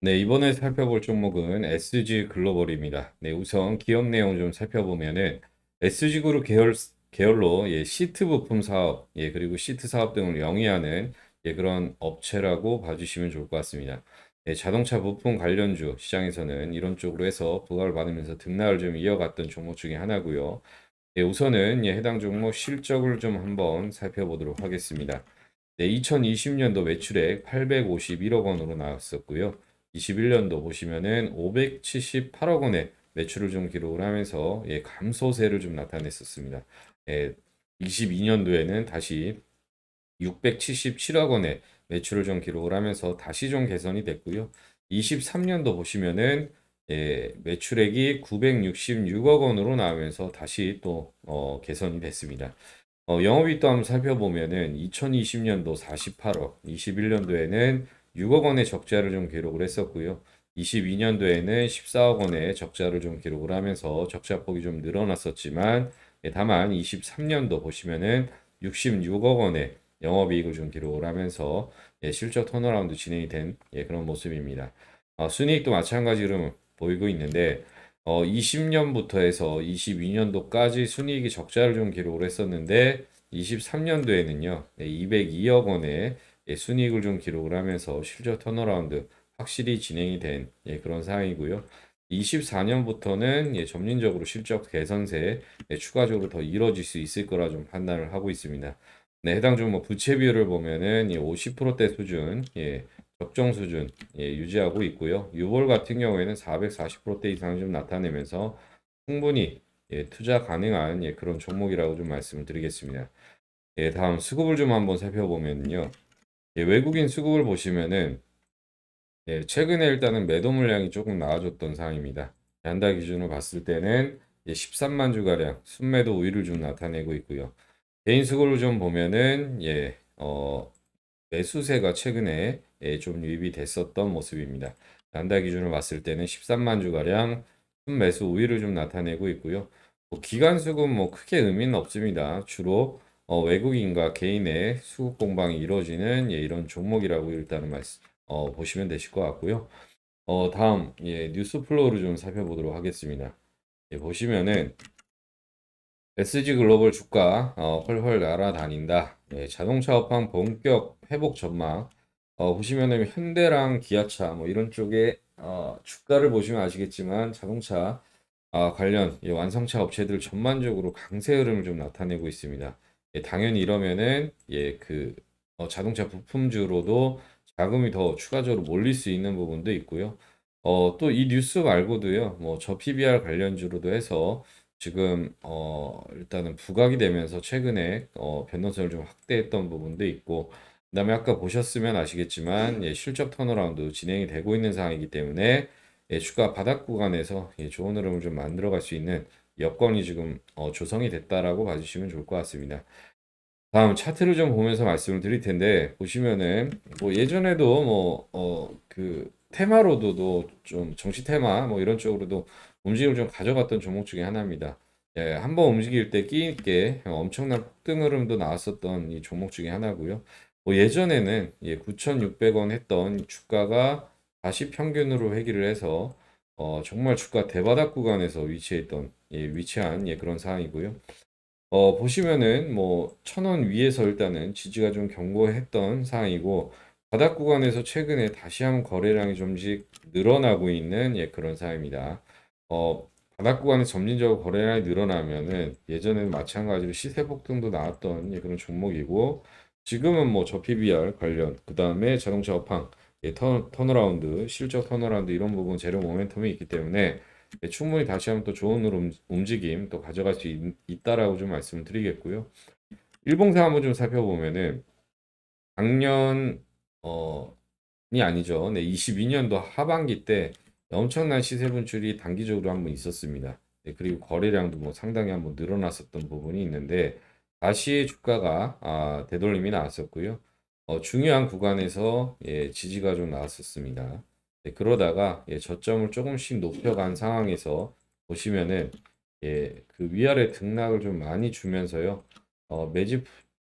네, 이번에 살펴볼 종목은 SG 글로벌입니다. 네, 우선 기업 내용 좀 살펴보면은 SG그룹 계열, 계열로 예, 시트 부품 사업, 예, 그리고 시트 사업 등을 영위하는 예, 그런 업체라고 봐주시면 좋을 것 같습니다. 예, 자동차 부품 관련주 시장에서는 이런 쪽으로 해서 부각을 받으면서 등락을 좀 이어갔던 종목 중에 하나고요. 예, 우선은 예, 해당 종목 실적을 좀 한번 살펴보도록 하겠습니다. 네, 2020년도 매출액 851억 원으로 나왔었고요. 21년도 보시면은 578억 원의 매출을 좀 기록을 하면서 예, 감소세를 좀 나타냈었습니다. 예, 22년도에는 다시 677억 원의 매출을 좀 기록을 하면서 다시 좀 개선이 됐고요. 23년도 보시면은 예, 매출액이 966억 원으로 나오면서 다시 또 어, 개선이 됐습니다. 어, 영업이익도 한번 살펴보면은 2020년도 48억, 21년도에는 6억 원의 적자를 좀 기록을 했었고요. 22년도에는 14억 원의 적자를 좀 기록을 하면서 적자폭이 좀 늘어났었지만 예, 다만 23년도 보시면은 66억 원의 영업이익을 좀 기록을 하면서 예, 실적 턴어라운드 진행이 된 예, 그런 모습입니다. 어, 순이익도 마찬가지로 보이고 있는데 20년부터 어, 해서 22년도까지 순이익이 적자를 좀 기록을 했었는데 23년도에는요 202억 원의 예, 순이익을 좀 기록을 하면서 실적 턴어라운드 확실히 진행이 된 예, 그런 상황이고요. 24년부터는 예, 점진적으로 실적 개선세 예, 추가적으로 더 이뤄질 수 있을 거라 좀 판단을 하고 있습니다. 네, 해당 종목 뭐 부채 비율을 보면은 예, 50%대 수준, 예, 적정 수준 예, 유지하고 있고요. 6월 같은 경우에는 440%대 이상을 좀 나타내면서 충분히 예, 투자 가능한 예, 그런 종목이라고 좀 말씀을 드리겠습니다. 예, 다음 수급을 좀 한번 살펴보면요. 예, 외국인 수급을 보시면은 예, 최근에 일단은 매도 물량이 조금 나아졌던 상황입니다. 한달 기준으로 봤을 때는 예, 13만 주가량 순매도 우위를 좀 나타내고 있고요. 개인 수급을 좀 보면은 예, 어, 매수세가 최근에 예, 좀 유입이 됐었던 모습입니다. 한달 기준으로 봤을 때는 13만 주가량 순매수 우위를 좀 나타내고 있고요. 뭐 기간 수급 뭐 크게 의미는 없습니다. 주로 어, 외국인과 개인의 수급 공방이 이루어지는 예, 이런 종목이라고 일단은 말씀 어, 보시면 되실 것 같고요. 어, 다음 예, 뉴스 플로우를 좀 살펴보도록 하겠습니다. 예, 보시면은 SG 글로벌 주가 어, 헐헐 날아다닌다. 예, 자동차 업황 본격 회복 전망. 어, 보시면은 현대랑 기아차 뭐 이런 쪽에 어, 주가를 보시면 아시겠지만 자동차 아, 관련 예, 완성차 업체들 전반적으로 강세 흐름을 좀 나타내고 있습니다. 예, 당연히 이러면은 예, 그 어, 자동차 부품주로도 자금이 더 추가적으로 몰릴 수 있는 부분도 있고요. 어, 또 이 뉴스 말고도요. 뭐 저 PBR 관련주로도 해서 지금 어, 일단은 부각이 되면서 최근에 어, 변동성을 좀 확대했던 부분도 있고 그다음에 아까 보셨으면 아시겠지만 예, 실적 턴어라운드 진행이 되고 있는 상황이기 때문에 예, 주가 바닥 구간에서 예, 좋은 흐름을 좀 만들어갈 수 있는 여건이 지금 어, 조성이 됐다라고 봐주시면 좋을 것 같습니다. 다음 차트를 좀 보면서 말씀을 드릴 텐데 보시면은 뭐 예전에도 뭐어그 테마로도도 좀 정치 테마 뭐 이런 쪽으로도 움직임을 좀 가져갔던 종목 중에 하나입니다. 예, 한번 움직일 때 끼 있게 엄청난 폭등 흐름도 나왔었던 이 종목 중에 하나고요. 뭐 예전에는 예, 9,600원 했던 주가가 다시 평균으로 회귀를 해서 어, 정말 주가 대바닥 구간에서 위치해 있던 예, 위치한 예, 그런 상황이고요. 어, 보시면은 뭐천원 위에서 일단은 지지가 좀 견고했던 상황이고 바닥 구간에서 최근에 다시 한번 거래량이 좀씩 늘어나고 있는 예, 그런 상황입니다. 어, 바닥 구간에 점진적으로 거래량이 늘어나면은 예전에는 마찬가지로 시세 폭등도 나왔던 예, 그런 종목이고 지금은 뭐 저PBR 관련 그 다음에 자동차 업황 예, 턴, 턴어라운드, 실적 턴어라운드 이런 부분 재료 모멘텀이 있기 때문에 예, 충분히 다시 한번 또 좋은 움직임 또 가져갈 수 있, 있다라고 좀 말씀을 드리겠고요. 일봉사 한번 좀 살펴보면은 작년 어이 아니죠. 네, 22년도 하반기 때 엄청난 시세 분출이 단기적으로 한번 있었습니다. 네, 그리고 거래량도 뭐 상당히 한번 늘어났었던 부분이 있는데 다시 주가가 아, 되돌림이 나왔었고요. 어, 중요한 구간에서 예, 지지가 좀 나왔었습니다. 예, 그러다가 예, 저점을 조금씩 높여간 상황에서 보시면은 예, 그 위아래 등락을 좀 많이 주면서요. 어, 매집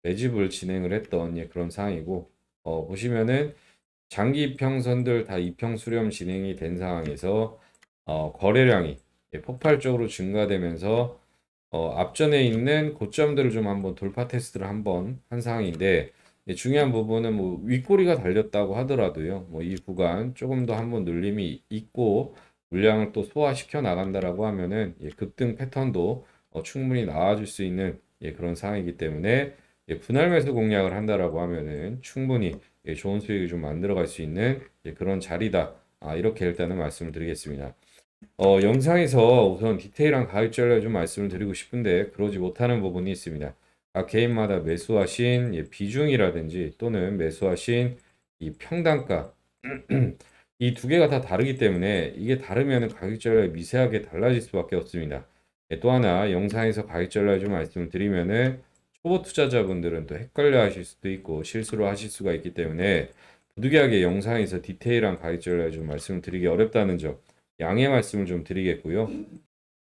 매집을 진행을 했던 예, 그런 상황이고 어, 보시면은 장기 이평선들 다입평 수렴 진행이 된 상황에서 어, 거래량이 예, 폭발적으로 증가되면서 어, 앞전에 있는 고점들을 좀 한번 돌파 테스트를 한번 한 상황인데 예, 중요한 부분은 뭐 윗꼬리가 달렸다고 하더라도요. 뭐이 구간 조금 더 한번 눌림이 있고 물량을 또 소화시켜 나간다라고 하면은 예, 급등 패턴도 어, 충분히 나와줄 수 있는 예, 그런 상황이기 때문에 예, 분할 매수 공략을 한다라고 하면은 충분히 예, 좋은 수익을 좀 만들어갈 수 있는 예, 그런 자리다. 아, 이렇게 일단은 말씀을 드리겠습니다. 어, 영상에서 우선 디테일한 가입 전략 좀 말씀을 드리고 싶은데 그러지 못하는 부분이 있습니다. 각 아, 개인마다 매수하신 예, 비중이라든지 또는 매수하신 이 평단가 이 두 개가 다 다르기 때문에 이게 다르면 가격 절략이 미세하게 달라질 수밖에 없습니다. 예, 또 하나 영상에서 가격 전략 좀말씀을드리면 초보 투자자분들은 또 헷갈려 하실 수도 있고 실수로 하실 수가 있기 때문에 부득이하게 영상에서 디테일한 가격 전략 좀 말씀드리기 을 어렵다는 점 양해 말씀을 좀 드리겠고요.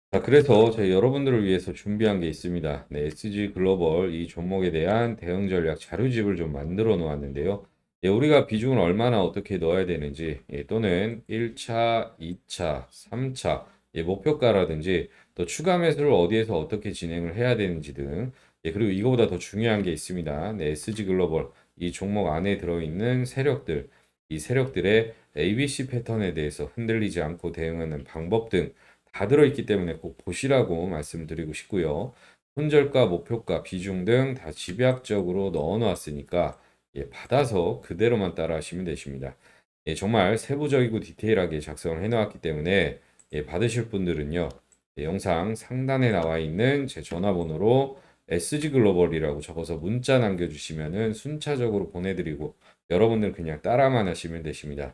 자, 그래서 저희 여러분들을 위해서 준비한 게 있습니다. 네, SG 글로벌 이 종목에 대한 대응 전략 자료집을 좀 만들어 놓았는데요. 예, 우리가 비중을 얼마나 어떻게 넣어야 되는지, 예, 또는 1차, 2차, 3차, 예, 목표가라든지, 또 추가 매수를 어디에서 어떻게 진행을 해야 되는지 등, 예, 그리고 이거보다 더 중요한 게 있습니다. 네, SG 글로벌 이 종목 안에 들어있는 세력들, 이 세력들의 ABC 패턴에 대해서 흔들리지 않고 대응하는 방법 등, 다 들어있기 때문에 꼭 보시라고 말씀드리고 싶고요. 손절가 목표가, 비중 등 다 집약적으로 넣어놓았으니까 예, 받아서 그대로만 따라하시면 되십니다. 예, 정말 세부적이고 디테일하게 작성을 해놓았기 때문에 예, 받으실 분들은요. 예, 영상 상단에 나와 있는 제 전화번호로 SG글로벌이라고 적어서 문자 남겨주시면 순차적으로 보내드리고 여러분들 그냥 따라만 하시면 되십니다.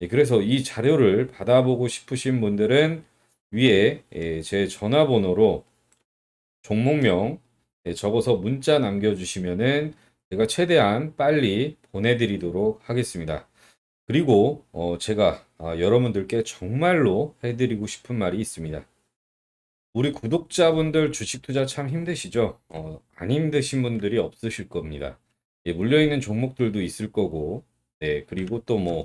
예, 그래서 이 자료를 받아보고 싶으신 분들은 위에 예, 제 전화번호로 종목명 예, 적어서 문자 남겨주시면은 제가 최대한 빨리 보내드리도록 하겠습니다. 그리고 어, 제가 아, 여러분들께 정말로 해드리고 싶은 말이 있습니다. 우리 구독자분들 주식 투자 참 힘드시죠? 어, 안 힘드신 분들이 없으실 겁니다. 예, 물려있는 종목들도 있을 거고, 네, 그리고 또뭐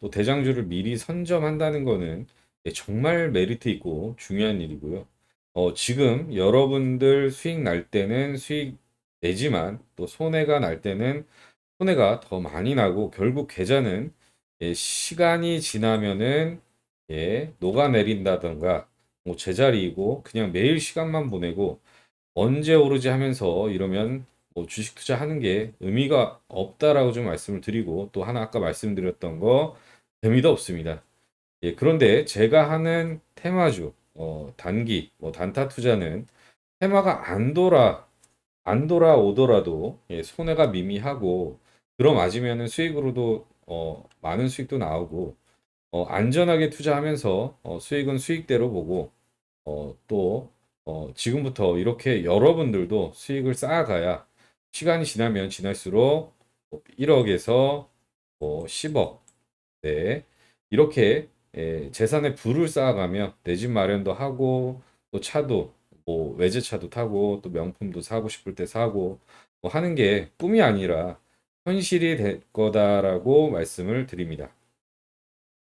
또 대장주를 미리 선점한다는 거는 예, 정말 메리트 있고 중요한 일이고요. 어, 지금 여러분들 수익 날 때는 수익 내지만 또 손해가 날 때는 손해가 더 많이 나고 결국 계좌는 예, 시간이 지나면은 예, 녹아내린다던가 뭐 제자리이고 그냥 매일 시간만 보내고 언제 오르지 하면서 이러면 뭐 주식 투자하는 게 의미가 없다라고 좀 말씀을 드리고 또 하나 아까 말씀드렸던 거 재미도 없습니다. 예, 그런데 제가 하는 테마주, 어, 단기, 뭐 단타 투자는 테마가 안 돌아 안 돌아오더라도 예, 손해가 미미하고 들어맞으면 수익으로도 어, 많은 수익도 나오고 어, 안전하게 투자하면서 어, 수익은 수익대로 보고 어, 또 어, 지금부터 이렇게 여러분들도 수익을 쌓아가야 시간이 지나면 지날수록 1억에서 뭐 10억 뭐 네 이렇게 예, 재산의 부를 쌓아가며 내 집 마련도 하고 또 차도 뭐 외제차도 타고 또 명품도 사고 싶을 때 사고 뭐 하는 게 꿈이 아니라 현실이 될 거다라고 말씀을 드립니다.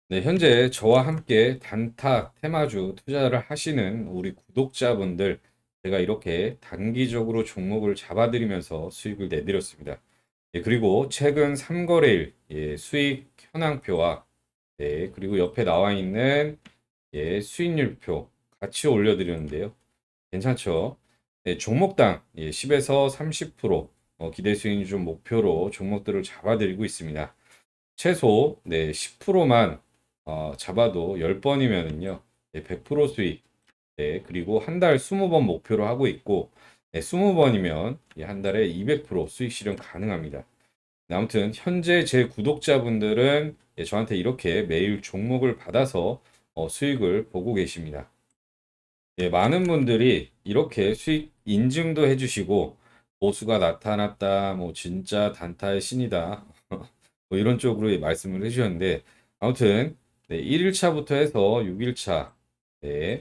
네, 현재 저와 함께 단타 테마주 투자를 하시는 우리 구독자분들 제가 이렇게 단기적으로 종목을 잡아드리면서 수익을 내드렸습니다. 예, 그리고 최근 3거래일 예, 수익 현황표와 예, 그리고 옆에 나와 있는 예, 수익률표 같이 올려드렸는데요. 괜찮죠? 예, 종목당 예, 10에서 30% 어, 기대 수익률 목표로 종목들을 잡아드리고 있습니다. 최소 네, 10%만 어, 잡아도 10번이면은요. 100% 예, 수익 네, 그리고 한 달 20번 목표로 하고 있고 네, 20번이면 한 달에 200% 수익 실현 가능합니다. 네, 아무튼 현재 제 구독자분들은 예, 저한테 이렇게 매일 종목을 받아서 어, 수익을 보고 계십니다. 예, 많은 분들이 이렇게 수익 인증도 해주시고 보수가 뭐 나타났다, 뭐 진짜 단타의 신이다 뭐 이런 쪽으로 말씀을 해주셨는데 아무튼 네, 1일차부터 해서 6일차 네,